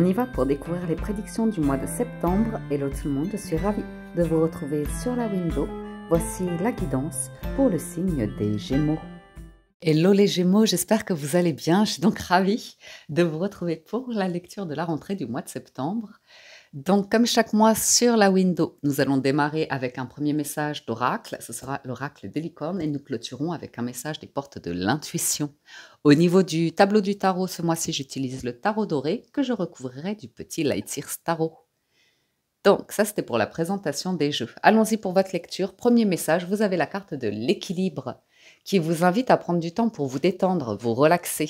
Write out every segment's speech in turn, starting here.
On y va pour découvrir les prédictions du mois de septembre. Hello tout le monde, je suis ravie de vous retrouver sur la window. Voici la guidance pour le signe des Gémeaux. Hello les Gémeaux, j'espère que vous allez bien. Je suis donc ravie de vous retrouver pour la lecture de la rentrée du mois de septembre. Donc, comme chaque mois sur la window, nous allons démarrer avec un premier message d'oracle. Ce sera l'oracle des licornes et nous clôturons avec un message des portes de l'intuition. Au niveau du tableau du tarot, ce mois-ci, j'utilise le tarot doré que je recouvrirai du petit Lightseers Tarot. Donc, ça c'était pour la présentation des jeux. Allons-y pour votre lecture. Premier message, vous avez la carte de l'équilibre qui vous invite à prendre du temps pour vous détendre, vous relaxer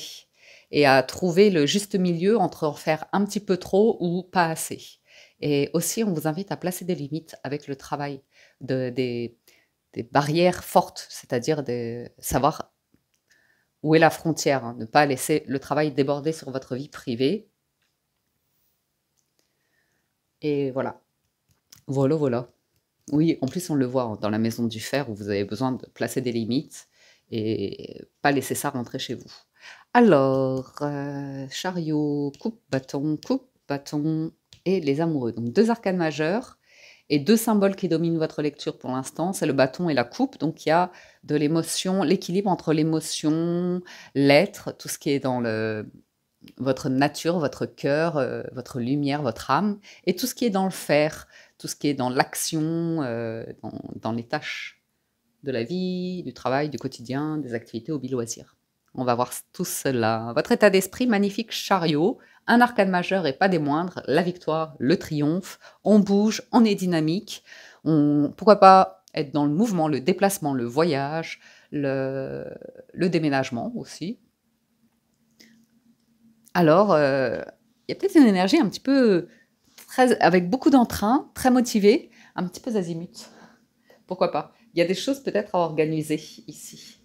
et à trouver le juste milieu entre en faire un petit peu trop ou pas assez. Et aussi, on vous invite à placer des limites avec le travail, de, des, barrières fortes, c'est-à-dire de savoir où est la frontière, hein. ne pas laisser le travail déborder sur votre vie privée. Et voilà. Voilà, voilà. Oui, en plus, on le voit hein, dans la maison du fer où vous avez besoin de placer des limites et pas laisser ça rentrer chez vous. Alors, euh, chariot, coupe bâton, coupe bâton les amoureux. Donc deux arcanes majeures et deux symboles qui dominent votre lecture pour l'instant, c'est le bâton et la coupe. Donc il y a de l'émotion, l'équilibre entre l'émotion, l'être, tout ce qui est dans le, votre nature, votre cœur, euh, votre lumière, votre âme, et tout ce qui est dans le faire, tout ce qui est dans l'action, euh, dans, les tâches de la vie, du travail, du quotidien, des activités, au loisirs. On va voir tout cela. Votre état d'esprit, magnifique chariot, un arcade majeur et pas des moindres, la victoire, le triomphe, on bouge, on est dynamique, on, pourquoi pas être dans le mouvement, le déplacement, le voyage, le, déménagement aussi. Alors, euh, il y a peut-être une énergie un petit peu, avec beaucoup d'entrain, très motivée, un petit peu azimut. Pourquoi pas Il y a des choses peut-être à organiser ici.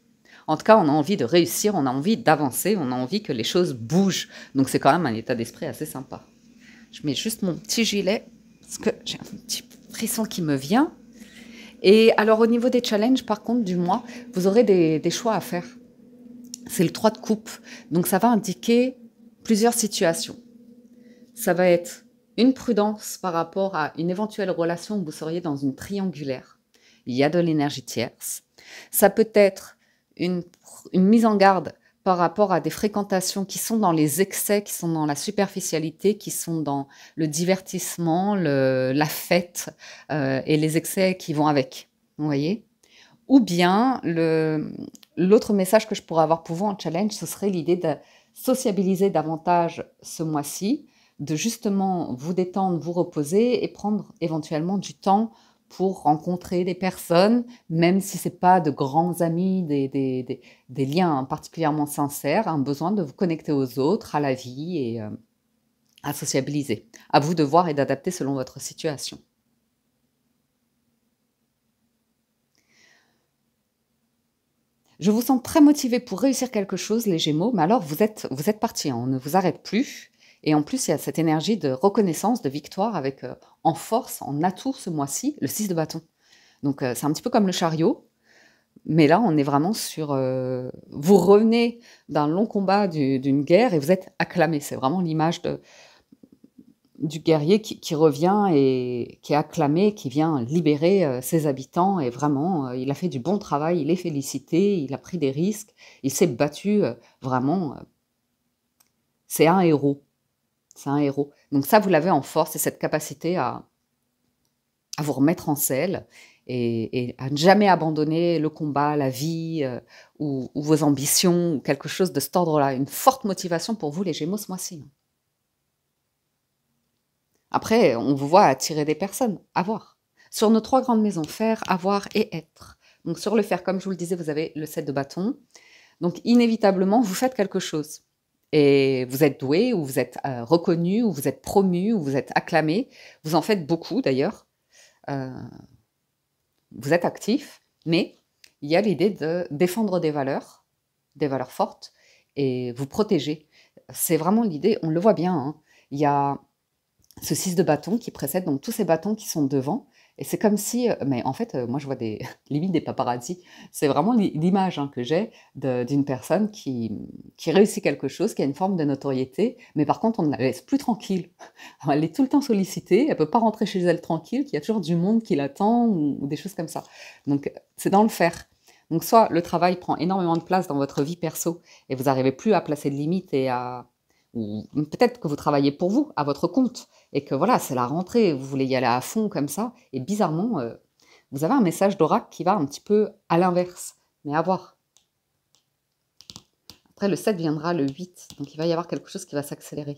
En tout cas, on a envie de réussir, on a envie d'avancer, on a envie que les choses bougent. Donc c'est quand même un état d'esprit assez sympa. Je mets juste mon petit gilet parce que j'ai un petit frisson qui me vient. Et alors au niveau des challenges, par contre, du mois, vous aurez des, des choix à faire. C'est le 3 de coupe. Donc ça va indiquer plusieurs situations. Ça va être une prudence par rapport à une éventuelle relation où vous seriez dans une triangulaire. Il y a de l'énergie tierce. Ça peut être une, mise en garde par rapport à des fréquentations qui sont dans les excès, qui sont dans la superficialité, qui sont dans le divertissement, la fête euh, et les excès qui vont avec. Vous voyez Ou bien, l'autre message que je pourrais avoir pour vous en challenge, ce serait l'idée de sociabiliser davantage ce mois-ci, de justement vous détendre, vous reposer et prendre éventuellement du temps pour rencontrer des personnes, même si ce n'est pas de grands amis, des, liens particulièrement sincères, un besoin de vous connecter aux autres, à la vie et euh, à sociabiliser. À vous de voir et d'adapter selon votre situation. Je vous sens très motivé pour réussir quelque chose, les Gémeaux, mais alors vous êtes, vous êtes parti, hein, on ne vous arrête plus. Et en plus, il y a cette énergie de reconnaissance, de victoire, avec euh, en force, en atout ce mois-ci, le 6 de bâton. Donc euh, c'est un petit peu comme le chariot, mais là, on est vraiment sur... Euh, vous revenez d'un long combat, d'une guerre, et vous êtes acclamé. C'est vraiment l'image du guerrier qui, qui, revient et qui est acclamé, qui vient libérer ses habitants. Et vraiment, il a fait du bon travail, il est félicité, il a pris des risques, il s'est battu vraiment. c'est un héros. C'est un héros. Donc ça, vous l'avez en force, c'est cette capacité à, vous remettre en selle et, à ne jamais abandonner le combat, la vie euh, ou, vos ambitions ou quelque chose de cet ordre-là. Une forte motivation pour vous, les Gémeaux, ce mois-ci. Après, on vous voit attirer des personnes, avoir. Sur nos trois grandes maisons, faire, avoir et être. Donc sur le faire, comme je vous le disais, vous avez le set de bâton. Donc inévitablement, vous faites quelque chose et vous êtes doué ou vous êtes euh, reconnu ou vous êtes promu ou vous êtes acclamé. Vous en faites beaucoup d'ailleurs. Euh, vous êtes actif, mais il y a l'idée de défendre des valeurs, des valeurs fortes, et vous protéger. C'est vraiment l'idée, on le voit bien. Hein. Il y a ce 6 de bâton qui précède, donc tous ces bâtons qui sont devant, et c'est comme si, euh, mais en fait, euh, moi je vois des limites des paparazzis, C'est vraiment l'image hein, que j'ai d'une personne qui, réussit quelque chose, qui a une forme de notoriété, mais par contre on ne la laisse plus tranquille. elle est tout le temps sollicitée, elle peut pas rentrer chez elle tranquille, qu'il y a toujours du monde qui l'attend ou, ou, des choses comme ça. Donc c'est dans le faire. Donc soit le travail prend énormément de place dans votre vie perso et vous n'arrivez plus à placer de limites et à ou peut-être que vous travaillez pour vous, à votre compte, et que voilà, c'est la rentrée, vous voulez y aller à fond comme ça, et bizarrement, euh, vous avez un message d'oracle qui va un petit peu à l'inverse, mais à voir. Après, le 7 viendra le 8, donc il va y avoir quelque chose qui va s'accélérer.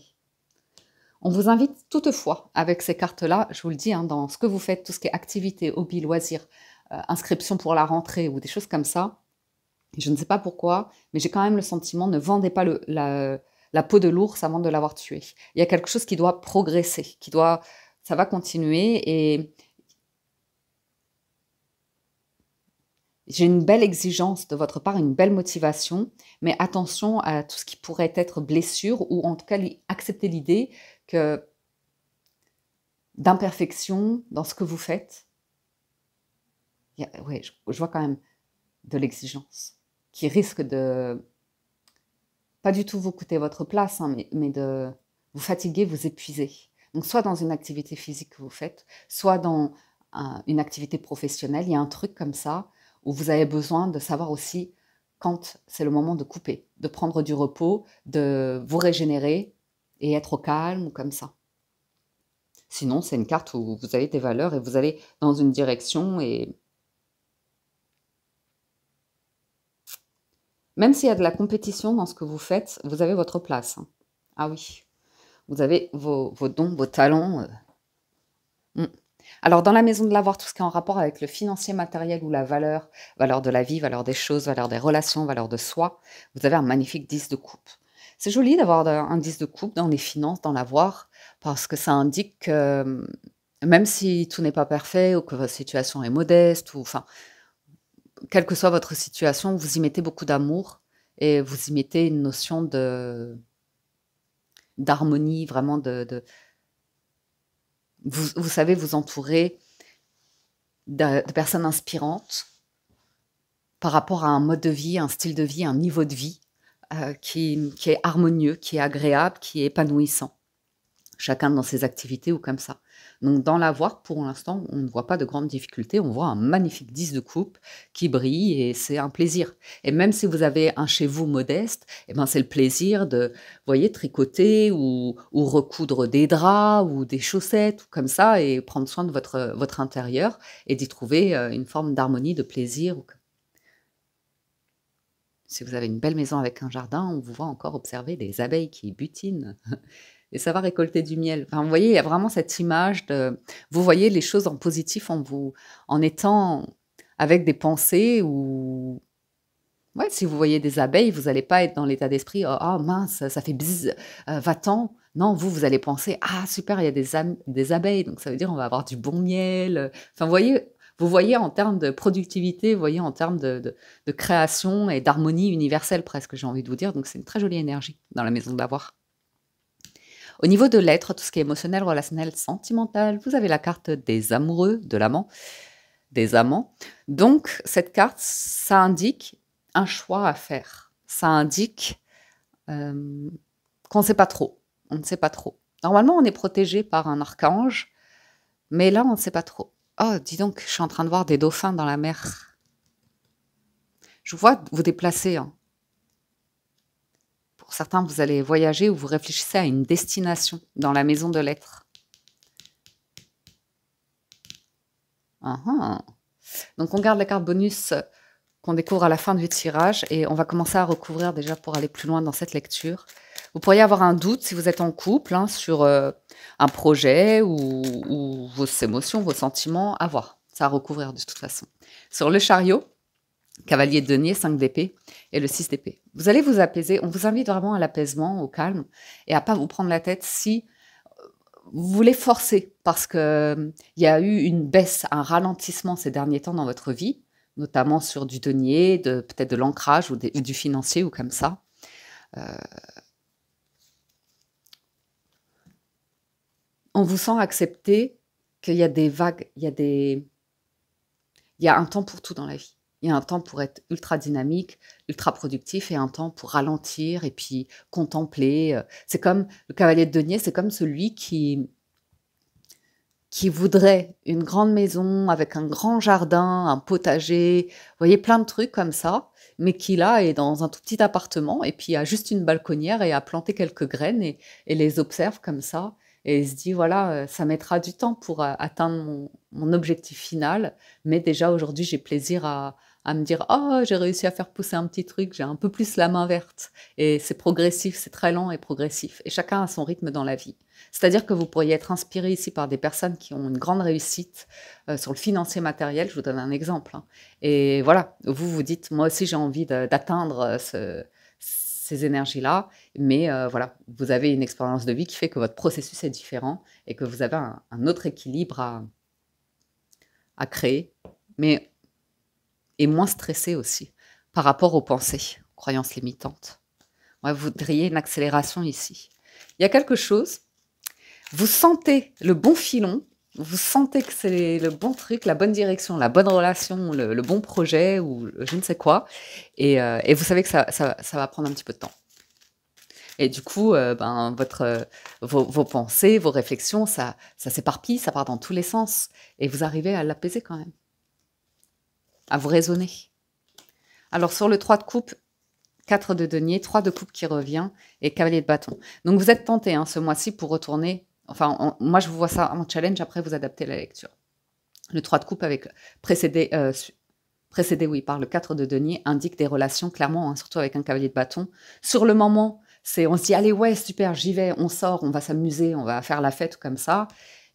On vous invite toutefois, avec ces cartes-là, je vous le dis, hein, dans ce que vous faites, tout ce qui est activité, hobby, loisirs, euh, inscription pour la rentrée ou des choses comme ça, je ne sais pas pourquoi, mais j'ai quand même le sentiment, ne vendez pas le, la, la peau de l'ours avant de l'avoir tué. Il y a quelque chose qui doit progresser, qui doit, ça va continuer et j'ai une belle exigence de votre part, une belle motivation, mais attention à tout ce qui pourrait être blessure ou en tout cas accepter l'idée que d'imperfection dans ce que vous faites. je vois quand même de l'exigence qui risque de pas du tout vous coûter votre place, hein, mais, de vous fatiguer, vous épuiser. Donc, soit dans une activité physique que vous faites, soit dans une activité professionnelle, il y a un truc comme ça où vous avez besoin de savoir aussi quand c'est le moment de couper, de prendre du repos, de vous régénérer et être au calme, ou comme ça. Sinon, c'est une carte où vous avez des valeurs et vous allez dans une direction et Même s'il y a de la compétition dans ce que vous faites, vous avez votre place. Hein. Ah oui, vous avez vos, dons, vos talents. Euh. Mm. Alors, dans la maison de l'avoir, tout ce qui est en rapport avec le financier matériel ou la valeur, valeur de la vie, valeur des choses, valeur des relations, valeur de soi, vous avez un magnifique 10 de coupe. C'est joli d'avoir un 10 de coupe dans les finances, dans l'avoir, parce que ça indique que euh, même si tout n'est pas parfait ou que votre situation est modeste, ou enfin, quelle que soit votre situation, vous y mettez beaucoup d'amour et vous y mettez une notion de d'harmonie, vraiment de, vous, vous, savez vous entourer de, personnes inspirantes par rapport à un mode de vie, un style de vie, un niveau de vie euh, qui, qui est harmonieux, qui est agréable, qui est épanouissant, chacun dans ses activités ou comme ça. Donc dans voir, pour l'instant, on ne voit pas de grandes difficultés, on voit un magnifique 10 de coupe qui brille et c'est un plaisir. Et même si vous avez un chez vous modeste, eh ben c'est le plaisir de, voyez, tricoter ou, ou, recoudre des draps ou des chaussettes ou comme ça et prendre soin de votre, votre intérieur et d'y trouver euh, une forme d'harmonie, de plaisir. Si vous avez une belle maison avec un jardin, on vous voit encore observer des abeilles qui butinent. et ça va récolter du miel. Enfin, vous voyez, il y a vraiment cette image de, vous voyez les choses en positif en vous, en étant avec des pensées ou, ouais, si vous voyez des abeilles, vous n'allez pas être dans l'état d'esprit, oh, oh mince, ça fait bise, euh, va-t'en. Non, vous, vous allez penser, ah super, il y a des, abeilles, donc ça veut dire on va avoir du bon miel. Enfin, vous voyez, vous voyez en termes de productivité, vous voyez en termes de, de création et d'harmonie universelle presque, j'ai envie de vous dire. Donc c'est une très jolie énergie dans la maison d'avoir. Au niveau de l'être, tout ce qui est émotionnel, relationnel, sentimental, vous avez la carte des amoureux, de l'amant, des amants. Donc, cette carte, ça indique un choix à faire. Ça indique euh, qu'on ne sait pas trop. On ne sait pas trop. Normalement, on est protégé par un archange, mais là, on ne sait pas trop. Oh, dis donc, je suis en train de voir des dauphins dans la mer. Je vois vous déplacer. Hein. Pour certains, vous allez voyager ou vous réfléchissez à une destination dans la maison de l'être. Ah ah. Donc on garde la carte bonus qu'on découvre à la fin du tirage et on va commencer à recouvrir déjà pour aller plus loin dans cette lecture. Vous pourriez avoir un doute si vous êtes en couple hein, sur euh, un projet ou, vos émotions, vos sentiments, à voir. Ça à recouvrir de toute façon. Sur le chariot, cavalier de denier, 5 d'épée, et le 6 d'épée. Vous allez vous apaiser. On vous invite vraiment à l'apaisement, au calme, et à pas vous prendre la tête si euh, vous voulez forcer, parce qu'il euh, il y a eu une baisse, un ralentissement ces derniers temps dans votre vie, notamment sur du denier, peut-être de l'ancrage ou, du financier ou comme ça. Euh, on vous sent accepter qu'il y a des vagues, il y des... Il y a un temps pour tout dans la vie. Il y a un temps pour être ultra dynamique, ultra productif, et un temps pour ralentir et puis contempler. Euh, c'est comme le cavalier de denier, c'est comme celui qui qui voudrait une grande maison avec un grand jardin, un potager, vous voyez plein de trucs comme ça, mais qui là est dans un tout petit appartement et puis a juste une balconnière et a planté quelques graines et les observe comme ça et se dit, voilà, euh, ça mettra du temps pour euh, atteindre mon, objectif final. Mais déjà, aujourd'hui, j'ai plaisir à, me dire oh j'ai réussi à faire pousser un petit truc, j'ai un peu plus la main verte et c'est progressif, c'est très lent et progressif et chacun a son rythme dans la vie. C'est-à-dire que vous pourriez être inspiré ici par des personnes qui ont une grande réussite euh, sur le financier matériel, je vous donne un exemple. Hein. Et voilà, vous vous dites moi aussi j'ai envie d'atteindre ce, ces énergies-là, mais euh, voilà, vous avez une expérience de vie qui fait que votre processus est différent et que vous avez un, autre équilibre à, créer, mais est moins stressé aussi par rapport aux pensées, croyances limitantes. vous voudriez une accélération ici. Il y a quelque chose, vous sentez le bon filon vous sentez que c'est le bon truc, la bonne direction, la bonne relation, le, bon projet ou je ne sais quoi, et, euh, vous savez que ça, va prendre un petit peu de temps. Et du coup, euh, ben, votre, euh, vos, pensées, vos réflexions, ça, ça s'éparpille, ça part dans tous les sens, et vous arrivez à l'apaiser quand même, à vous raisonner. Alors sur le 3 de coupe, 4 de denier, 3 de coupe qui revient et cavalier de bâton. Donc vous êtes tenté hein, ce mois-ci pour retourner Enfin, moi, je vous vois ça en challenge, après, vous adaptez la lecture. Le 3 de coupe, avec, euh, euh, précédé, oui, par le 4 de denier, indique des relations, clairement, hein, surtout avec un cavalier de bâton. Sur le moment, c'est on se dit, allez, ouais, super, j'y vais, on sort, on va s'amuser, on va faire la fête, comme ça.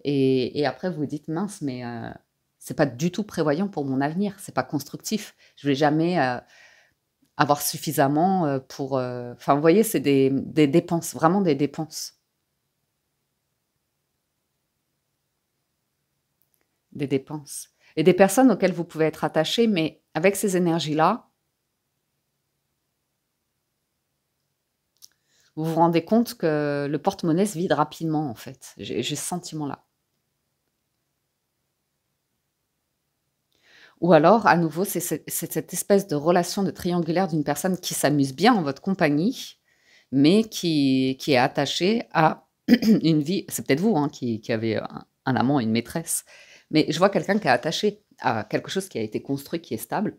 Et, après, vous dites, mince, mais euh, c'est pas du tout prévoyant pour mon avenir, c'est pas constructif. Je vais jamais. avoir suffisamment pour... Enfin, vous voyez, c'est des dépenses, vraiment des dépenses. des dépenses et des personnes auxquelles vous pouvez être attaché, mais avec ces énergies-là, vous vous rendez compte que le porte-monnaie se vide rapidement, en fait. J'ai ce sentiment-là. Ou alors, à nouveau, c'est cette espèce de relation de triangulaire d'une personne qui s'amuse bien en votre compagnie, mais qui, est attachée à une vie. C'est peut-être vous hein, qui, qui, avez un amant, une maîtresse, mais je vois quelqu'un qui est attaché à quelque chose qui a été construit, qui est stable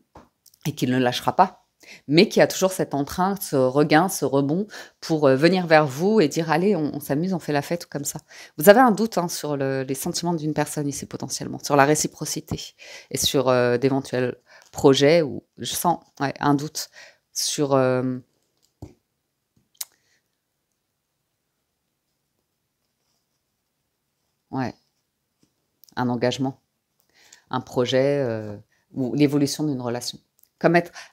et qui ne lâchera pas mais qui a toujours cet entrain, ce regain, ce rebond pour euh, venir vers vous et dire allez, on, s'amuse, on fait la fête ou comme ça. Vous avez un doute hein, sur les sentiments d'une personne ici potentiellement, sur la réciprocité et sur euh, d'éventuels projets où je sens un doute sur euh, ouais un engagement, un projet euh, ou l'évolution d'une relation.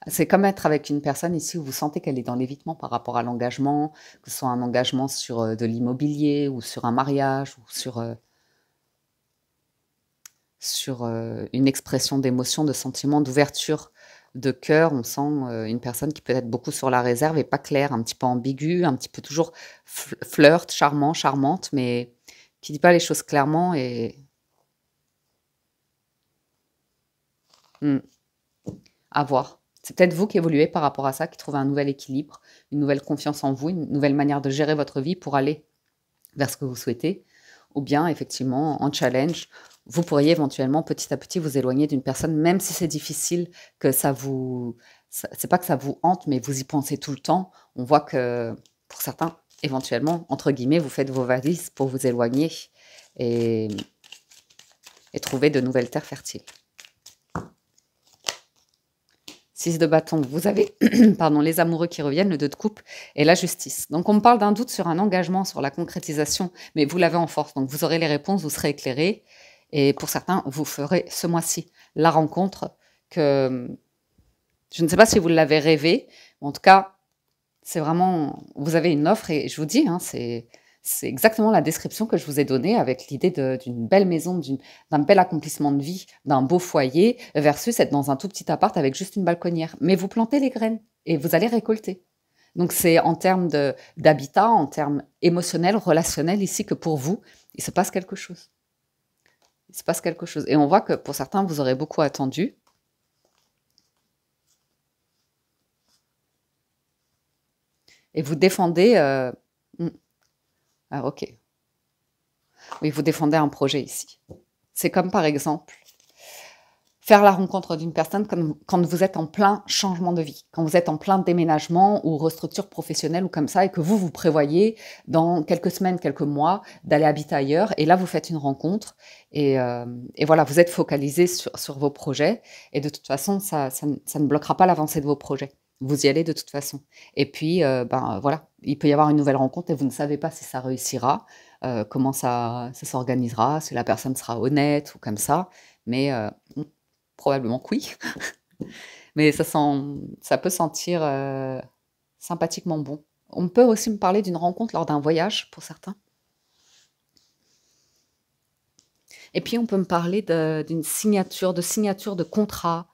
C'est comme, être avec une personne ici où vous sentez qu'elle est dans l'évitement par rapport à l'engagement, que ce soit un engagement sur euh, de l'immobilier ou sur un mariage ou sur, euh, sur une expression d'émotion, de sentiment, d'ouverture de cœur. On sent une personne qui peut être beaucoup sur la réserve et pas claire, un petit peu ambiguë, un petit peu toujours flirte, charmant, charmante, mais qui ne dit pas les choses clairement et Hmm. À voir. C'est peut-être vous qui évoluez par rapport à ça, qui trouvez un nouvel équilibre, une nouvelle confiance en vous, une nouvelle manière de gérer votre vie pour aller vers ce que vous souhaitez. Ou bien, effectivement, en challenge, vous pourriez éventuellement petit à petit vous éloigner d'une personne, même si c'est difficile, que ça vous. C'est pas que ça vous hante, mais vous y pensez tout le temps. On voit que pour certains, éventuellement, entre guillemets, vous faites vos valises pour vous éloigner et, et trouver de nouvelles terres fertiles. Six de bâton, vous avez pardon, les amoureux qui reviennent, le deux de coupe et la justice. Donc on me parle d'un doute sur un engagement, sur la concrétisation, mais vous l'avez en force. Donc vous aurez les réponses, vous serez éclairé. Et pour certains, vous ferez ce mois-ci la rencontre que hum, je ne sais pas si vous l'avez rêvé. En tout cas, c'est vraiment, vous avez une offre et je vous dis, hein, c'est c'est exactement la description que je vous ai donnée avec l'idée d'une belle maison, d'un bel accomplissement de vie, d'un beau foyer, versus être dans un tout petit appart avec juste une balconnière. Mais vous plantez les graines et vous allez récolter. Donc c'est en termes d'habitat, en termes émotionnels, relationnels ici que pour vous, il se passe quelque chose. Il se passe quelque chose. Et on voit que pour certains, vous aurez beaucoup attendu. Et vous défendez... Euh, hmm, ah, ok. Oui, vous défendez un projet ici. C'est comme par exemple faire la rencontre d'une personne quand vous êtes en plein changement de vie, quand vous êtes en plein déménagement ou restructure professionnelle ou comme ça, et que vous, vous prévoyez dans quelques semaines, quelques mois d'aller habiter ailleurs, et là, vous faites une rencontre, et, euh, voilà, vous êtes focalisé sur, vos projets, et de toute façon, ça, ne bloquera pas l'avancée de vos projets. Vous y allez de toute façon. Et puis, euh, ben voilà, il peut y avoir une nouvelle rencontre et vous ne savez pas si ça réussira, euh, comment ça, ça s'organisera, si la personne sera honnête ou comme ça. Mais euh, probablement que oui. Mais ça, sent, ça peut sentir euh, sympathiquement bon. On peut aussi me parler d'une rencontre lors d'un voyage pour certains. Et puis on peut me parler d'une signature, de signature de contrat.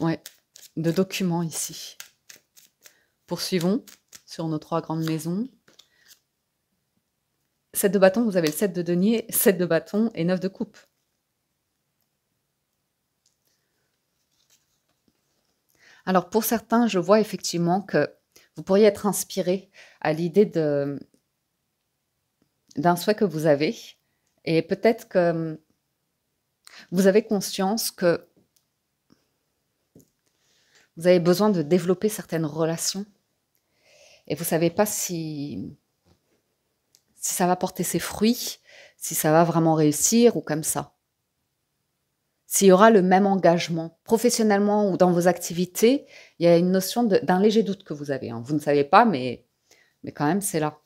Ouais, de documents ici. Poursuivons sur nos trois grandes maisons. 7 de bâton, vous avez le 7 de denier, 7 de bâtons et 9 de coupe. Alors pour certains, je vois effectivement que vous pourriez être inspiré à l'idée de d'un souhait que vous avez et peut-être que vous avez conscience que vous avez besoin de développer certaines relations et vous savez pas si ça va porter ses fruits, si ça va vraiment réussir ou comme ça. S'il y aura le même engagement professionnellement ou dans vos activités, il y a une notion d'un léger doute que vous avez. Hein. Vous ne savez pas, mais, mais quand même, c'est là.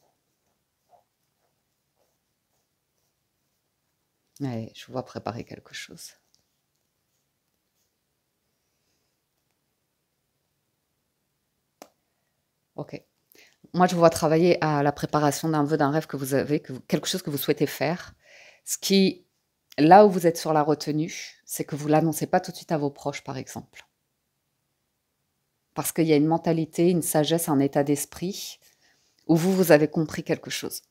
je vois préparer quelque chose. Ok. Moi, je vous vois travailler à la préparation d'un vœu, d'un rêve que vous avez, quelque chose que vous souhaitez faire. Ce qui, là où vous êtes sur la retenue, c'est que vous l'annoncez pas tout de suite à vos proches, par exemple. Parce qu'il y a une mentalité, une sagesse, un état d'esprit où vous, vous avez compris quelque chose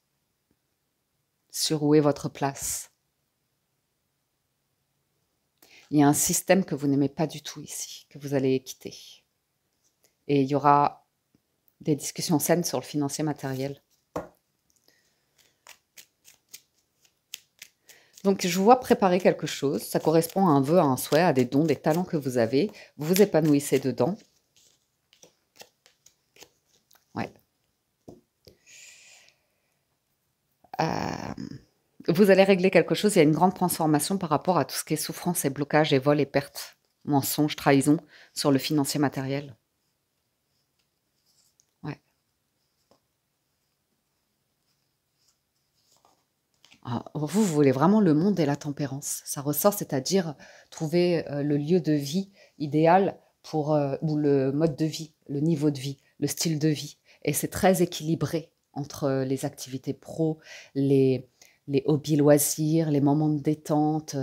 sur où est votre place. Il y a un système que vous n'aimez pas du tout ici, que vous allez quitter. Et il y aura des discussions saines sur le financier matériel. Donc, je vous vois préparer quelque chose. Ça correspond à un vœu, à un souhait, à des dons, des talents que vous avez. Vous vous épanouissez dedans. Ouais. Euh, vous allez régler quelque chose. Il y a une grande transformation par rapport à tout ce qui est souffrance et blocage et vol et perte, mensonge, trahison sur le financier matériel. Ah, vous, voulez vraiment le monde et la tempérance. Ça ressort, c'est-à-dire trouver euh, le lieu de vie idéal pour, euh, ou le mode de vie, le niveau de vie, le style de vie. Et c'est très équilibré entre euh, les activités pro, les, les hobbies loisirs, les moments de détente,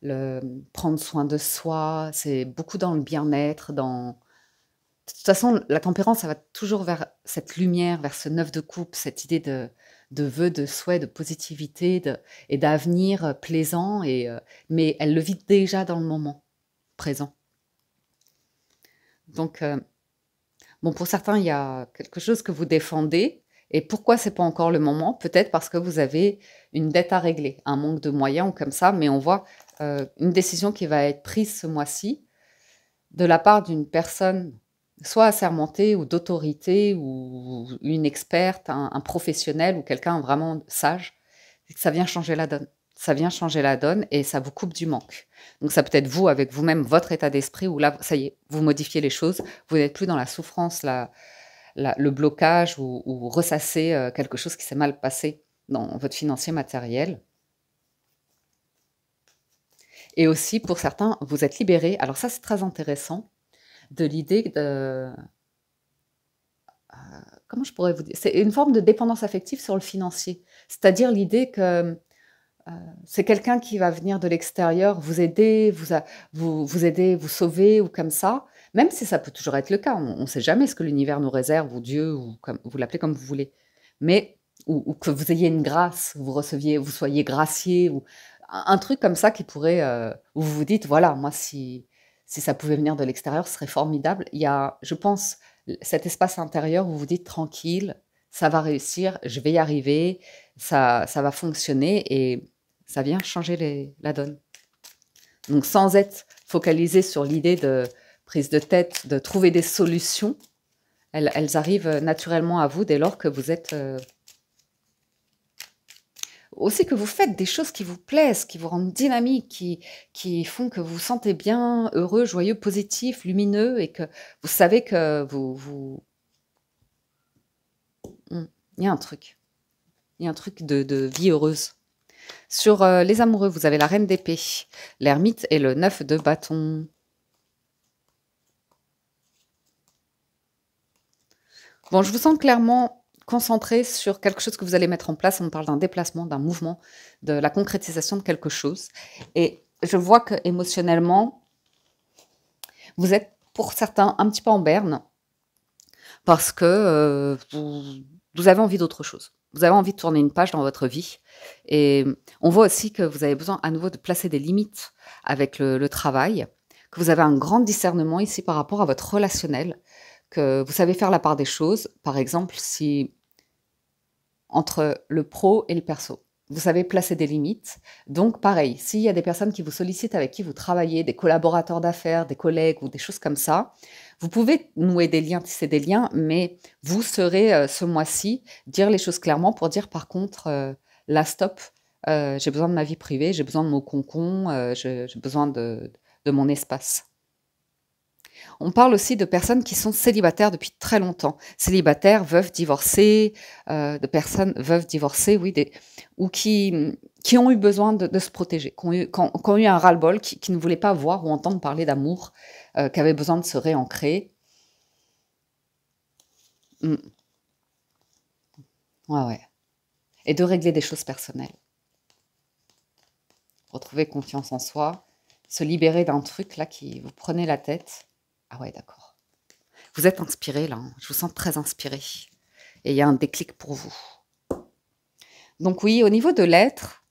le prendre soin de soi. C'est beaucoup dans le bien-être, dans, de toute façon, la tempérance, ça va toujours vers cette lumière, vers ce neuf de coupe, cette idée de de vœux, de souhaits, de positivité et d'avenir euh, plaisant, et, euh, mais elle le vit déjà dans le moment présent. Donc, euh, bon, pour certains, il y a quelque chose que vous défendez. Et pourquoi c'est pas encore le moment Peut-être parce que vous avez une dette à régler, un manque de moyens ou comme ça. Mais on voit une décision qui va être prise ce mois-ci de la part d'une personne soit assermenté ou d'autorité ou une experte, un, professionnel ou quelqu'un vraiment sage, ça vient changer la donne. Ça vient changer la donne et ça vous coupe du manque. Donc ça peut être vous avec vous-même, votre état d'esprit, où là, ça y est, vous modifiez les choses, vous n'êtes plus dans la souffrance, le blocage ou, ou ressasser euh, quelque chose qui s'est mal passé dans votre financier matériel. Et aussi, pour certains, vous êtes libéré. Alors ça, c'est très intéressant de l'idée de... Euh, comment je pourrais vous dire C'est une forme de dépendance affective sur le financier. C'est-à-dire l'idée que euh, c'est quelqu'un qui va venir de l'extérieur vous aider, vous, vous, aider, vous sauver ou comme ça, même si ça peut toujours être le cas. On ne sait jamais ce que l'univers nous réserve ou Dieu ou comme, vous l'appelez comme vous voulez. Mais ou, que vous ayez une grâce, vous receviez, vous soyez gracié ou un, truc comme ça qui pourrait euh, où vous vous dites voilà moi si si ça pouvait venir de l'extérieur, ce serait formidable. Il y a, je pense, cet espace intérieur où vous dites tranquille, ça va réussir, je vais y arriver, ça, ça va fonctionner et ça vient changer les, la donne. Donc sans être focalisé sur l'idée de prise de tête, de trouver des solutions, elles, arrivent naturellement à vous dès lors que vous êtes... Euh, aussi que vous faites des choses qui vous plaisent, qui vous rendent dynamique, qui, qui font que vous vous sentez bien, heureux, joyeux, positif, lumineux, et que vous savez que vous... vous... Hmm, il y a un truc. Il y a un truc de, vie heureuse. Sur euh, les amoureux, vous avez la reine d'épée, l'ermite et le neuf de bâton. Bon, je vous sens clairement concentrer sur quelque chose que vous allez mettre en place. On parle d'un déplacement, d'un mouvement, de la concrétisation de quelque chose. Et je vois que émotionnellement, vous êtes pour certains un petit peu en berne parce que euh, vous, avez envie d'autre chose. Vous avez envie de tourner une page dans votre vie. Et on voit aussi que vous avez besoin à nouveau de placer des limites avec le travail, que vous avez un grand discernement ici par rapport à votre relationnel que vous savez faire la part des choses, par exemple, si entre le pro et le perso. Vous savez placer des limites. Donc, pareil, s'il y a des personnes qui vous sollicitent, avec qui vous travaillez, des collaborateurs d'affaires, des collègues ou des choses comme ça, vous pouvez nouer des liens, tisser des liens, mais vous serez euh, ce mois-ci dire les choses clairement pour dire par contre, euh, là, la stop, euh, j'ai besoin de ma vie privée, j'ai besoin de mon concon, j'ai besoin de mon espace. On parle aussi de personnes qui sont célibataires depuis très longtemps. Célibataires, veuves, divorcées, euh, de personnes veuves, divorcées, oui, ou qui, qui ont eu besoin de, se protéger, qui ont eu, un ras-le-bol, qui, ne voulaient pas voir ou entendre parler d'amour, euh, qui avaient besoin de se réancrer. Hmm. Ouais, ouais. Et de régler des choses personnelles. Retrouver confiance en soi, se libérer d'un truc là qui vous prenait la tête. Ah ouais, d'accord. Vous êtes inspiré là, hein. je vous sens très inspiré. Et il y a un déclic pour vous. Donc oui, au niveau de l'être,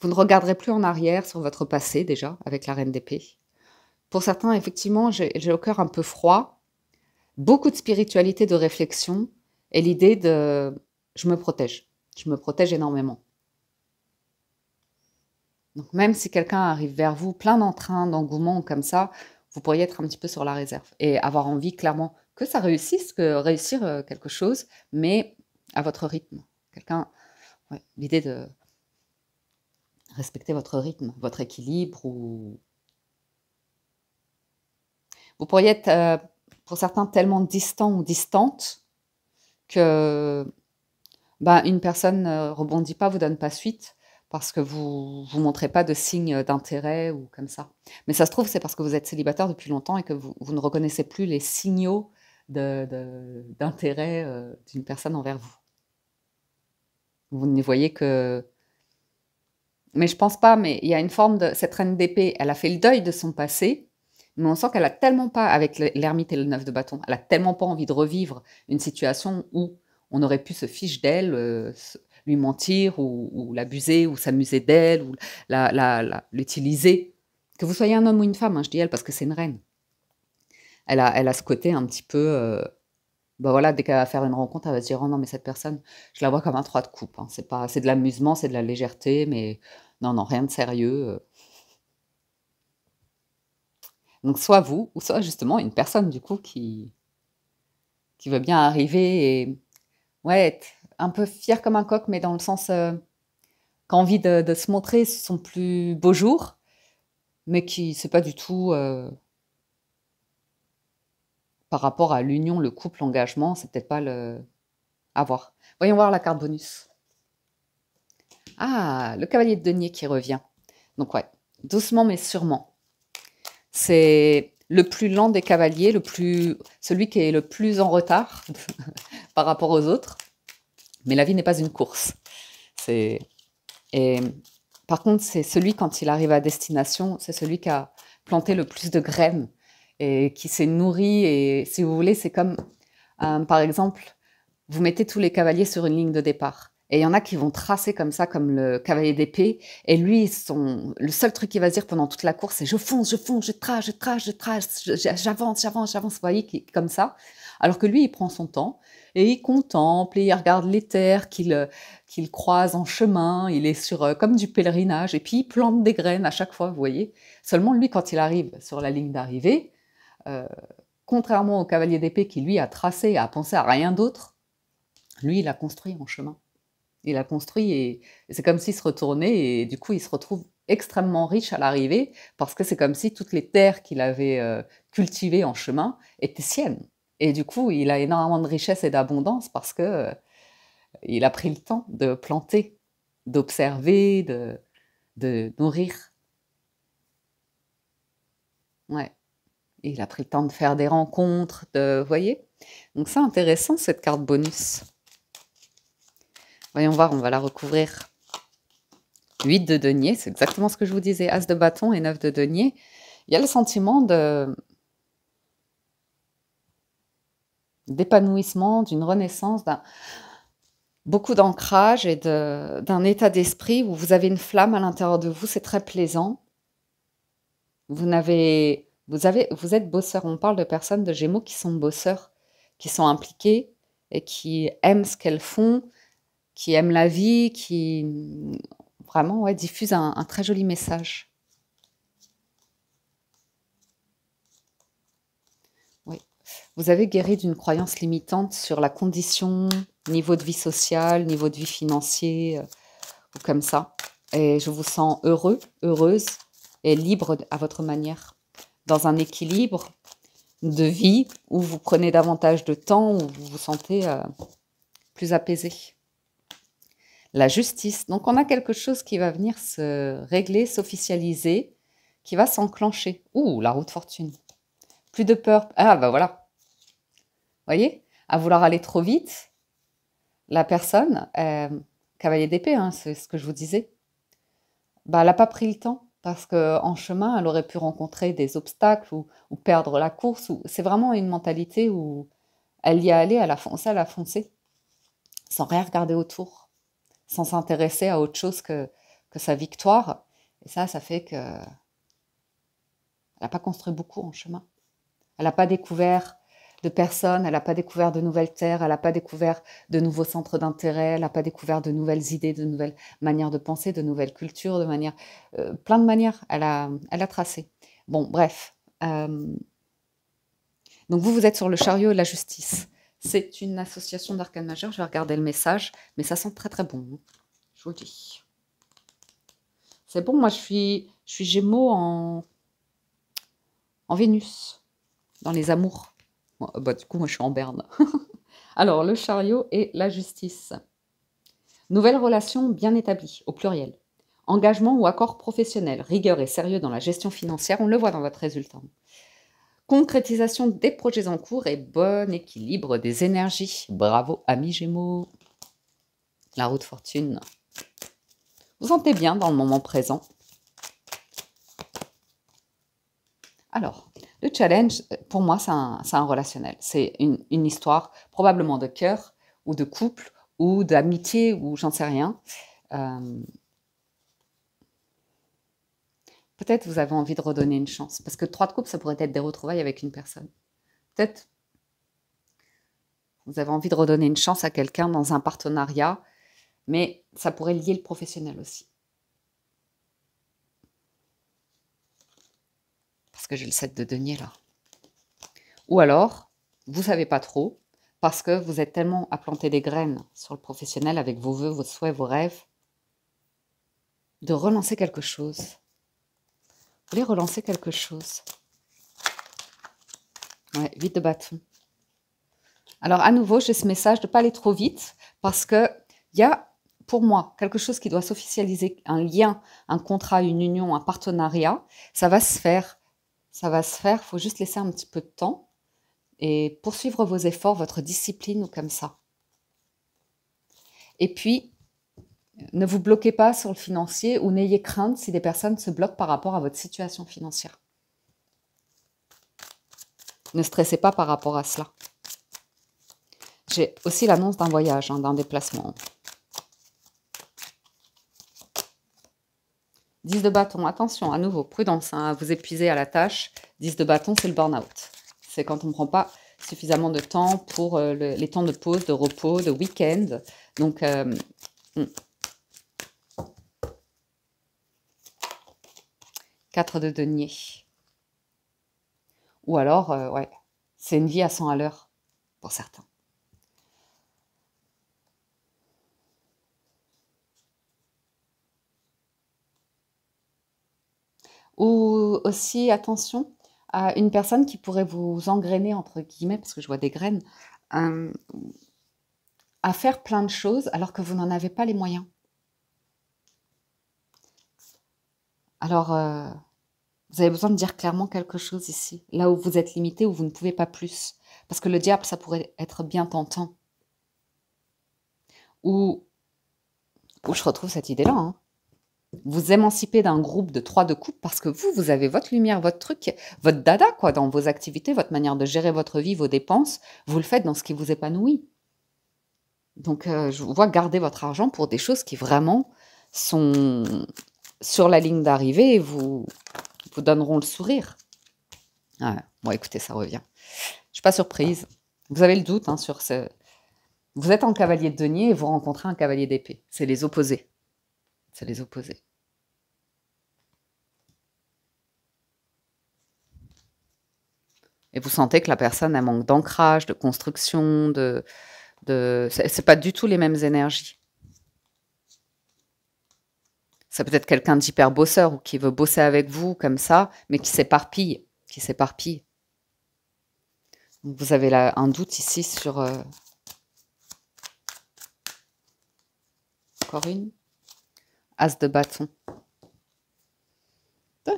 vous ne regarderez plus en arrière sur votre passé déjà avec la reine d'épée. Pour certains, effectivement, j'ai le cœur un peu froid, beaucoup de spiritualité, de réflexion et l'idée de je me protège. Je me protège énormément. Donc même si quelqu'un arrive vers vous plein d'entrain, d'engouement comme ça, vous pourriez être un petit peu sur la réserve et avoir envie clairement que ça réussisse, que réussir euh, quelque chose, mais à votre rythme. Quelqu'un, l'idée de respecter votre rythme, votre équilibre ou vous pourriez être euh, pour certains tellement distant ou distante que ben, une personne ne rebondit pas, vous donne pas suite parce que vous ne montrez pas de signes euh, d'intérêt ou comme ça. Mais ça se trouve, c'est parce que vous êtes célibataire depuis longtemps et que vous, ne reconnaissez plus les signaux d'intérêt euh, d'une personne envers vous. Vous ne voyez que... Mais je pense pas, mais il y a une forme de... Cette reine d'épée, elle a fait le deuil de son passé, mais on sent qu'elle a tellement pas, avec l'ermite et le neuf de bâton, elle a tellement pas envie de revivre une situation où on aurait pu se fiche d'elle, euh, lui mentir ou, l'abuser ou s'amuser d'elle ou l'utiliser. Que vous soyez un homme ou une femme, hein, je dis elle parce que c'est une reine. Elle a, elle a ce côté un petit peu... Euh, bah voilà, dès qu'elle va faire une rencontre, elle va se dire oh non mais cette personne, je la vois comme un trois de coupe. Hein. C'est pas, c'est de l'amusement, c'est de la légèreté, mais non non rien de sérieux. Euh. Donc soit vous ou soit justement une personne du coup qui qui veut bien arriver et ouais être un peu fier comme un coq, mais dans le sens euh, qu'envie de, se montrer son plus beau jour, mais qui c'est pas du tout euh, par rapport à l'union, le couple, l'engagement, c'est peut-être pas le à voir. Voyons voir la carte bonus. Ah, le cavalier de denier qui revient. Donc ouais, doucement mais sûrement. C'est le plus lent des cavaliers, le plus, celui qui est le plus en retard par rapport aux autres. Mais la vie n'est pas une course. et par contre, c'est celui quand il arrive à destination, c'est celui qui a planté le plus de graines et qui s'est nourri. Et si vous voulez, c'est comme euh, par exemple, vous mettez tous les cavaliers sur une ligne de départ. Et il y en a qui vont tracer comme ça, comme le cavalier d'épée. Et lui, son, le seul truc qu'il va dire pendant toute la course, c'est je fonce, je fonce, je trace, je trace, je trace, j'avance, j'avance, j'avance. Vous voyez, comme ça. Alors que lui, il prend son temps et il contemple, et il regarde les terres qu'il euh, croise en chemin, il est sur euh, comme du pèlerinage, et puis il plante des graines à chaque fois, vous voyez. Seulement lui, quand il arrive sur la ligne d'arrivée, euh, contrairement au cavalier d'épée qui lui a tracé, a pensé à rien d'autre, lui, il a construit en chemin. Il a construit et, c'est comme s'il se retournait et du coup, il se retrouve extrêmement riche à l'arrivée parce que c'est comme si toutes les terres qu'il avait cultivées en chemin étaient siennes. Et du coup, il a énormément de richesse et d'abondance parce que euh, il a pris le temps de planter, d'observer, de, de nourrir. Ouais. Il a pris le temps de faire des rencontres, de, vous voyez. Donc c'est intéressant cette carte bonus. Voyons voir, on va la recouvrir. 8 de denier, c'est exactement ce que je vous disais. As de bâton et 9 de denier. Il y a le sentiment de d'épanouissement, d'une renaissance, d'un beaucoup d'ancrage et d'un état d'esprit où vous avez une flamme à l'intérieur de vous, c'est très plaisant. Vous vous, avez, vous êtes bosseur. On parle de personnes de Gémeaux qui sont bosseurs, qui sont impliquées et qui aiment ce qu'elles font, qui aiment la vie, qui vraiment diffusent un très joli message. Vous avez guéri d'une croyance limitante sur la condition, niveau de vie sociale, niveau de vie financier, euh, ou comme ça. Et je vous sens heureux, heureuse et libre à votre manière, dans un équilibre de vie où vous prenez davantage de temps, où vous vous sentez euh, plus apaisé. La justice. Donc on a quelque chose qui va venir se régler, s'officialiser, qui va s'enclencher. Ouh, la roue de fortune. Plus de peur. Ah ben voilà, voyez À vouloir aller trop vite, la personne, euh, cavalier d'épée, hein, c'est ce que je vous disais, bah, elle n'a pas pris le temps parce qu'en chemin, elle aurait pu rencontrer des obstacles ou, perdre la course. Ou... C'est vraiment une mentalité où elle y est allée, elle a foncé, elle a foncé, sans rien regarder autour, sans s'intéresser à autre chose que, que sa victoire. Et ça, ça fait que elle n'a pas construit beaucoup en chemin. Elle n'a pas découvert de personnes, elle n'a pas découvert de nouvelles terres, elle n'a pas découvert de nouveaux centres d'intérêt, elle n'a pas découvert de nouvelles idées, de nouvelles manières de penser, de nouvelles cultures, de manière, euh, plein de manières, elle a, elle a tracé. Bon, bref. Euh, donc vous, vous êtes sur le chariot de la justice. C'est une association d'Arcane Majeur, je vais regarder le message, mais ça sent très très bon, hein. je vous le dis. C'est bon, moi je suis, je suis gémeaux en, en Vénus, dans les amours. Bah, du coup, moi, je suis en berne. Alors, le chariot et la justice. Nouvelle relation bien établies, au pluriel. Engagement ou accord professionnel, rigueur et sérieux dans la gestion financière, on le voit dans votre résultat. Concrétisation des projets en cours et bon équilibre des énergies. Bravo, amis Gémeaux. La route fortune. Vous sentez bien dans le moment présent. Alors, le challenge, pour moi, c'est un, relationnel. C'est une, histoire probablement de cœur ou de couple ou d'amitié ou j'en sais rien. Euh, peut-être vous avez envie de redonner une chance parce que trois de couple, ça pourrait être des retrouvailles avec une personne. Peut-être vous avez envie de redonner une chance à quelqu'un dans un partenariat, mais ça pourrait lier le professionnel aussi. que j'ai le 7 de denier là. Ou alors, vous savez pas trop, parce que vous êtes tellement à planter des graines sur le professionnel avec vos voeux, vos souhaits, vos rêves, de relancer quelque chose. Vous voulez relancer quelque chose. Ouais, vite de bâton. Alors à nouveau, j'ai ce message de ne pas aller trop vite, parce que il y a pour moi quelque chose qui doit s'officialiser, un lien, un contrat, une union, un partenariat, ça va se faire ça va se faire, il faut juste laisser un petit peu de temps et poursuivre vos efforts, votre discipline ou comme ça. Et puis, ne vous bloquez pas sur le financier ou n'ayez crainte si des personnes se bloquent par rapport à votre situation financière. Ne stressez pas par rapport à cela. J'ai aussi l'annonce d'un voyage, hein, d'un déplacement. 10 de bâton, attention, à nouveau, prudence, hein, à vous épuiser à la tâche. 10 de bâton, c'est le burn-out. C'est quand on ne prend pas suffisamment de temps pour euh, les temps de pause, de repos, de week-end. Donc, 4 euh, hmm. de denier. Ou alors, euh, ouais, c'est une vie à 100 à l'heure pour certains. Ou aussi attention à une personne qui pourrait vous engrainer, entre guillemets, parce que je vois des graines, euh, à faire plein de choses alors que vous n'en avez pas les moyens. Alors, euh, vous avez besoin de dire clairement quelque chose ici, là où vous êtes limité, où vous ne pouvez pas plus. Parce que le diable, ça pourrait être bien tentant. Ou, où, je retrouve cette idée-là, hein, vous émancipez d'un groupe de trois de coupe parce que vous, vous avez votre lumière, votre truc, votre dada, quoi, dans vos activités, votre manière de gérer votre vie, vos dépenses, vous le faites dans ce qui vous épanouit. Donc, euh, je vous vois garder votre argent pour des choses qui vraiment sont sur la ligne d'arrivée et vous, vous donneront le sourire. Ah, bon, écoutez, ça revient. Je suis pas surprise. Vous avez le doute hein, sur ce. Vous êtes en cavalier de denier et vous rencontrez un cavalier d'épée. C'est les opposés c'est les opposés. Et vous sentez que la personne, elle manque d'ancrage, de construction, de. de... C'est pas du tout les mêmes énergies. C'est peut-être quelqu'un d'hyper bosseur ou qui veut bosser avec vous comme ça, mais qui s'éparpille, qui s'éparpille. Vous avez là un doute ici sur. Encore euh, une as de bâton.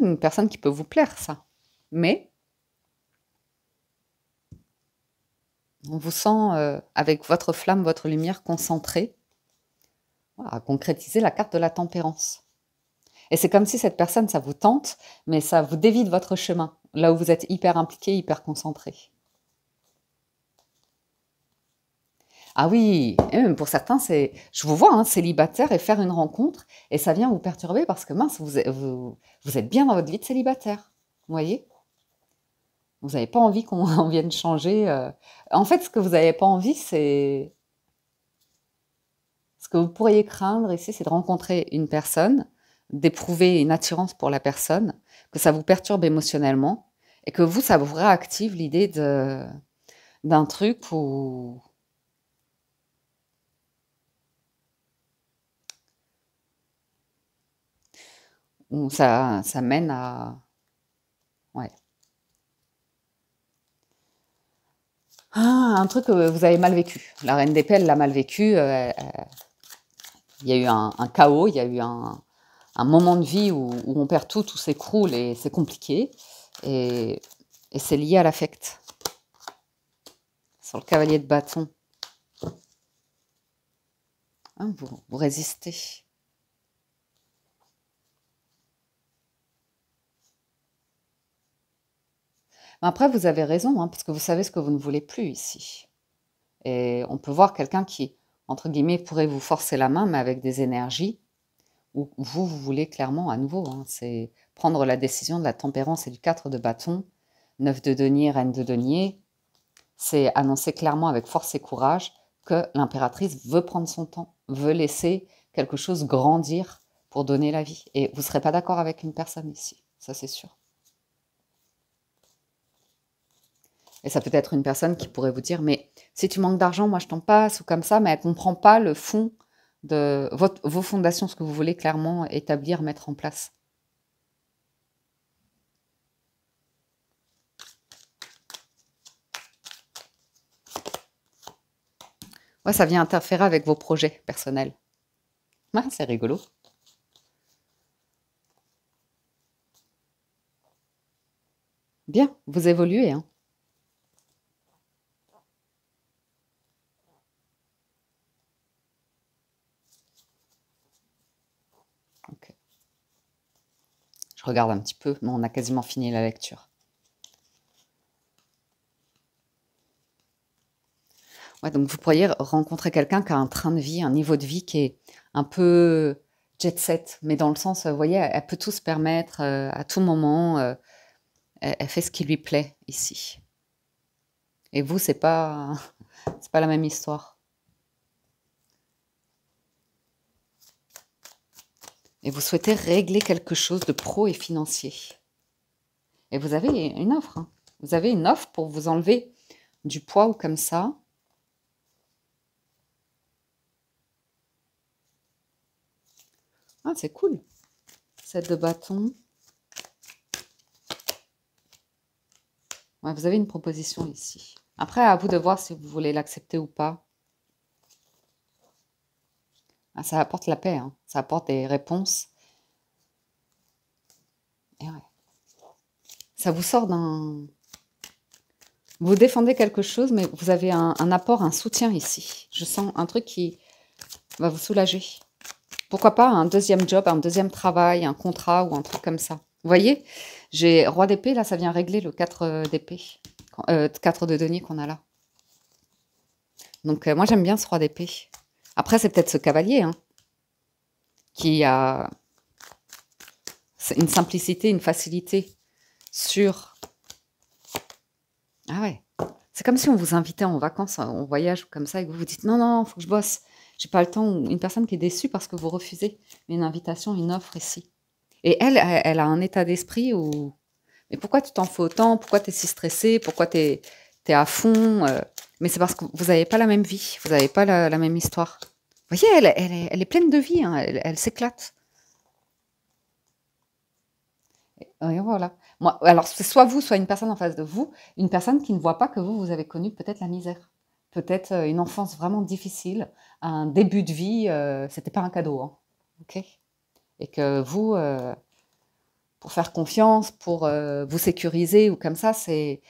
Une personne qui peut vous plaire, ça. Mais on vous sent euh, avec votre flamme, votre lumière concentrée à concrétiser la carte de la tempérance. Et c'est comme si cette personne, ça vous tente, mais ça vous dévide votre chemin, là où vous êtes hyper impliqué, hyper concentré. Ah oui, eh pour certains, c'est, je vous vois, hein, célibataire et faire une rencontre, et ça vient vous perturber parce que mince, vous, vous, êtes bien dans votre vie de célibataire. Vous voyez Vous n'avez pas envie qu'on vienne changer. Euh. En fait, ce que vous n'avez pas envie, c'est. Ce que vous pourriez craindre ici, c'est de rencontrer une personne, d'éprouver une attirance pour la personne, que ça vous perturbe émotionnellement, et que vous, ça vous réactive l'idée de d'un truc où Où ça, mène à... Ouais. Ah, un truc que vous avez mal vécu. La reine des pelles l'a mal vécu. Euh, euh, il y a eu un, chaos, il y a eu un, moment de vie où, on perd tout, tout s'écroule et c'est compliqué. Et, c'est lié à l'affect. Sur le cavalier de bâton. Ah, vous résistez. Après, vous avez raison, hein, parce que vous savez ce que vous ne voulez plus ici. Et on peut voir quelqu'un qui, entre guillemets, pourrait vous forcer la main, mais avec des énergies où vous, vous voulez clairement à nouveau. Hein. c'est prendre la décision de la tempérance et du 4 de bâton, neuf de denier, reine de denier. C'est annoncer clairement avec force et courage que l'impératrice veut prendre son temps, veut laisser quelque chose grandir pour donner la vie. Et vous ne serez pas d'accord avec une personne ici, ça c'est sûr. Et ça peut être une personne qui pourrait vous dire, mais si tu manques d'argent, moi je t'en passe ou comme ça, mais elle ne comprend pas le fond de vos fondations, ce que vous voulez clairement établir, mettre en place. Ouais, ça vient interférer avec vos projets personnels. Ah, c'est rigolo. Bien, vous évoluez. Hein. Je regarde un petit peu, mais on a quasiment fini la lecture. donc vous pourriez rencontrer quelqu'un qui a un train de vie, un niveau de vie qui est un peu jet set, mais dans le sens, vous voyez, elle peut tout se permettre euh, à tout moment. Euh, elle, elle, fait ce qui lui plaît ici. Et vous, c'est pas, c'est pas la même histoire. et vous souhaitez régler quelque chose de pro et financier. Et vous avez une offre. Hein. Vous avez une offre pour vous enlever du poids ou comme ça. Ah, c'est cool. cette de bâton. vous avez une proposition ici. Après, à vous de voir si vous voulez l'accepter ou pas. Ah, ça apporte la paix, hein. ça apporte des réponses. Et ouais. Ça vous sort d'un... Vous défendez quelque chose, mais vous avez un, apport, un soutien ici. Je sens un truc qui va vous soulager. Pourquoi pas un deuxième job, un deuxième travail, un contrat ou un truc comme ça. Vous voyez, j'ai roi d'épée, là ça vient régler le 4 d'épée, 4 euh, de denier qu'on a là. Donc euh, moi j'aime bien ce roi d'épée. Après, c'est peut-être ce cavalier hein, qui a une simplicité, une facilité sur... Ah ouais. C'est comme si on vous invitait en vacances, en hein, voyage ou comme ça, et vous vous dites non, non, il faut que je bosse, j'ai pas le temps. Une personne qui est déçue parce que vous refusez une invitation, une offre ici. Et elle, elle a un état d'esprit où mais pourquoi tu t'en fais autant Pourquoi tu es si stressé Pourquoi tu es, à fond euh, Mais c'est parce que vous n'avez pas la même vie, vous n'avez pas la, même histoire. Vous voyez, elle, est, pleine de vie, hein. elle, s'éclate. Et voilà. alors, c'est soit vous, soit une personne en face de vous, une personne qui ne voit pas que vous, vous avez connu peut-être la misère, peut-être euh, une enfance vraiment difficile, un début de vie, euh, c'était pas un cadeau. Hein. ok Et que vous, euh, pour faire confiance, pour vous sécuriser ou comme ça, c'est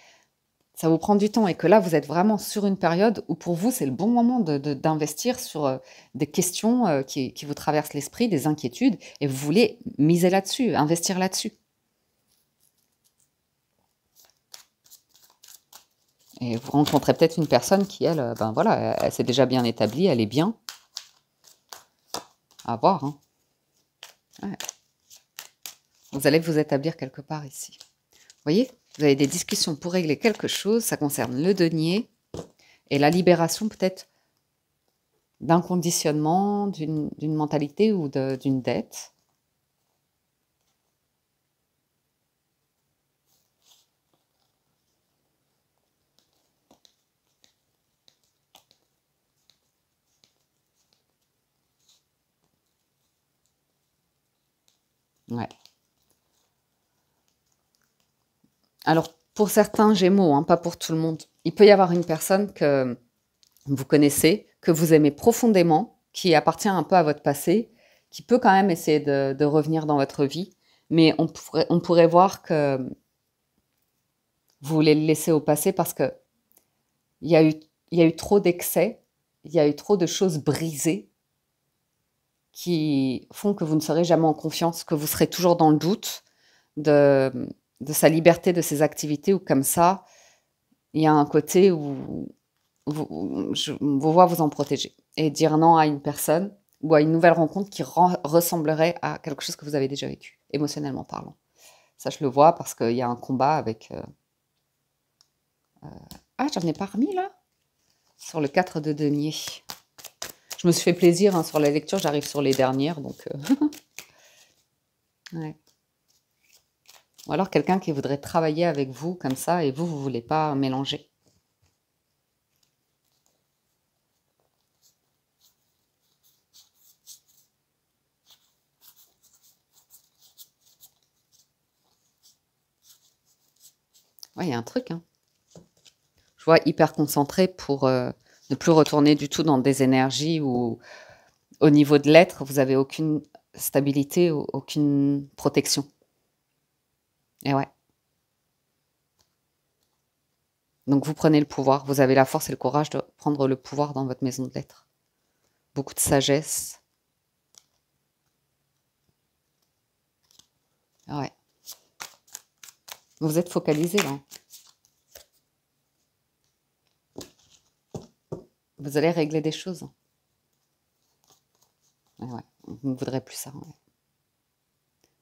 ça vous prend du temps et que là, vous êtes vraiment sur une période où pour vous, c'est le bon moment d'investir sur euh, des questions euh, qui, vous traversent l'esprit, des inquiétudes, et vous voulez miser là-dessus, investir là-dessus. Et vous rencontrez peut-être une personne qui, elle, euh, ben voilà, elle, s'est déjà bien établie, elle est bien. À voir. Hein. Vous allez vous établir quelque part ici. Vous voyez vous avez des discussions pour régler quelque chose, ça concerne le denier et la libération peut-être d'un conditionnement, d'une mentalité ou d'une dette. Ouais. Alors, pour certains Gémeaux, hein, pas pour tout le monde, il peut y avoir une personne que vous connaissez, que vous aimez profondément, qui appartient un peu à votre passé, qui peut quand même essayer de, revenir dans votre vie, mais on pourrait, voir que vous voulez le laisser au passé parce que il y a eu, il y a eu trop d'excès, il y a eu trop de choses brisées qui font que vous ne serez jamais en confiance, que vous serez toujours dans le doute de de sa liberté de ses activités ou comme ça, il y a un côté où vous, je, vous vois vous en protéger et dire non à une personne ou à une nouvelle rencontre qui ressemblerait à quelque chose que vous avez déjà vécu, émotionnellement parlant. Ça, je le vois parce qu'il y a un combat avec... Euh, euh, ah, j'en ai pas remis là Sur le 4 de denier. Je me suis fait plaisir hein, sur la lecture, j'arrive sur les dernières, donc... Euh, ouais. Ou alors quelqu'un qui voudrait travailler avec vous comme ça et vous, vous ne voulez pas mélanger. Oui, il y a un truc. Hein. Je vois hyper concentré pour euh, ne plus retourner du tout dans des énergies où, au niveau de l'être, vous n'avez aucune stabilité, aucune protection. Et eh ouais. Donc vous prenez le pouvoir, vous avez la force et le courage de prendre le pouvoir dans votre maison de lettres. Beaucoup de sagesse. Ah ouais. Vous êtes focalisé là. Vous allez régler des choses. Ah ouais, vous ne voudrez plus ça.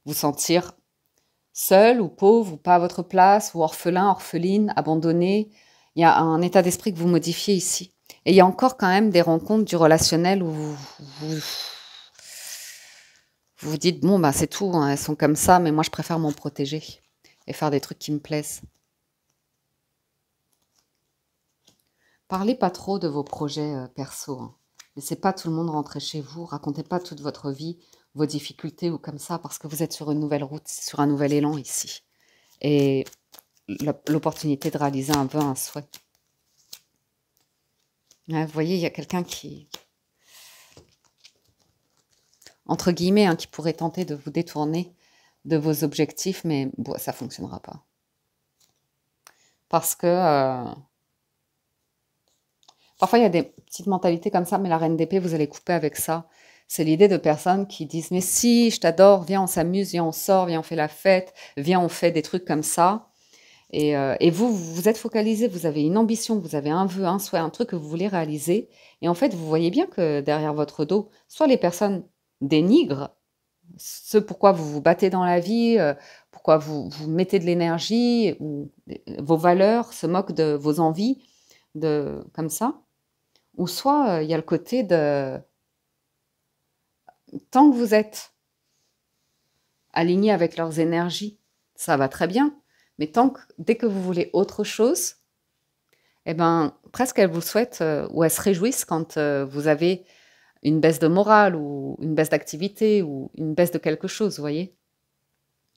Vous sentir seul ou pauvre ou pas à votre place, ou orphelin, orpheline, abandonné. Il y a un état d'esprit que vous modifiez ici. Et il y a encore quand même des rencontres du relationnel où vous vous, dites, bon, ben c'est tout, hein, elles sont comme ça, mais moi je préfère m'en protéger et faire des trucs qui me plaisent. Parlez pas trop de vos projets euh, perso. Hein. Laissez pas tout le monde rentrer chez vous, racontez pas toute votre vie vos difficultés ou comme ça, parce que vous êtes sur une nouvelle route, sur un nouvel élan ici. Et l'opportunité de réaliser un vœu, un souhait. vous voyez, il y a quelqu'un qui, entre guillemets, hein, qui pourrait tenter de vous détourner de vos objectifs, mais ça ne fonctionnera pas. Parce que euh, parfois, il y a des petites mentalités comme ça, mais la reine d'épée, vous allez couper avec ça. C'est l'idée de personnes qui disent mais si, je t'adore, viens on s'amuse, viens on sort, viens on fait la fête, viens on fait des trucs comme ça. Euh, et, vous, vous êtes focalisé, vous avez une ambition, vous avez un vœu, un souhait, un truc que vous voulez réaliser. Et en fait, vous voyez bien que derrière votre dos, soit les personnes dénigrent ce pourquoi vous vous battez dans la vie, euh, pourquoi vous, mettez de l'énergie, ou euh, vos valeurs se moquent de vos envies, de, comme ça. Ou soit il y a le côté de tant que vous êtes aligné avec leurs énergies, ça va très bien. Mais tant dès que vous voulez autre chose, eh ben, presque elles vous souhaitent euh, ou elles se réjouissent quand euh, vous avez une baisse de morale ou une baisse d'activité ou une baisse de quelque chose, vous voyez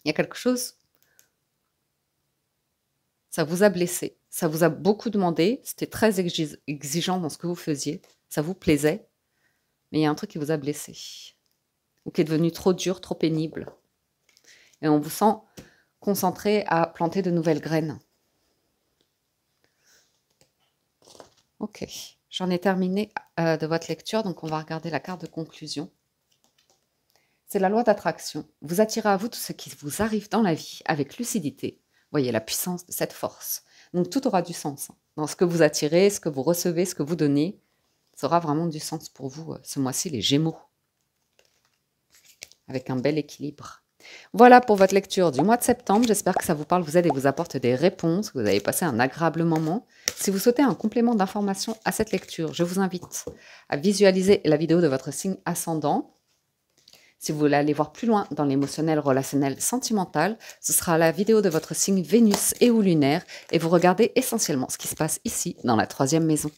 Il y a quelque chose. Ça vous a blessé, ça vous a beaucoup demandé, c'était très exigeant dans ce que vous faisiez, ça vous plaisait, mais il y a un truc qui vous a blessé ou qui est devenu trop dur, trop pénible. Et on vous sent concentré à planter de nouvelles graines. Ok, j'en ai terminé euh, de votre lecture, donc on va regarder la carte de conclusion. C'est la loi d'attraction. Vous attirez à vous tout ce qui vous arrive dans la vie avec lucidité. Voyez la puissance de cette force. Donc tout aura du sens. Hein. Dans ce que vous attirez, ce que vous recevez, ce que vous donnez, ça aura vraiment du sens pour vous euh, ce mois-ci, les Gémeaux avec un bel équilibre. Voilà pour votre lecture du mois de septembre. J'espère que ça vous parle, vous aide et vous apporte des réponses. Vous avez passé un agréable moment. Si vous souhaitez un complément d'information à cette lecture, je vous invite à visualiser la vidéo de votre signe ascendant. Si vous voulez aller voir plus loin dans l'émotionnel, relationnel, sentimental, ce sera la vidéo de votre signe Vénus et ou lunaire et vous regardez essentiellement ce qui se passe ici dans la troisième maison.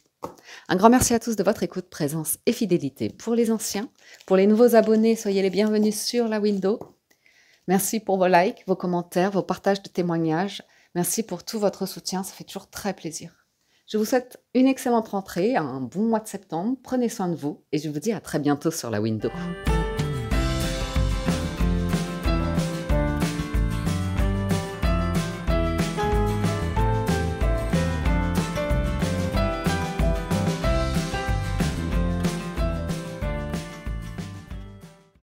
Un grand merci à tous de votre écoute, présence et fidélité. Pour les anciens, pour les nouveaux abonnés, soyez les bienvenus sur la window. Merci pour vos likes, vos commentaires, vos partages de témoignages. Merci pour tout votre soutien, ça fait toujours très plaisir. Je vous souhaite une excellente rentrée, un bon mois de septembre, prenez soin de vous et je vous dis à très bientôt sur la window.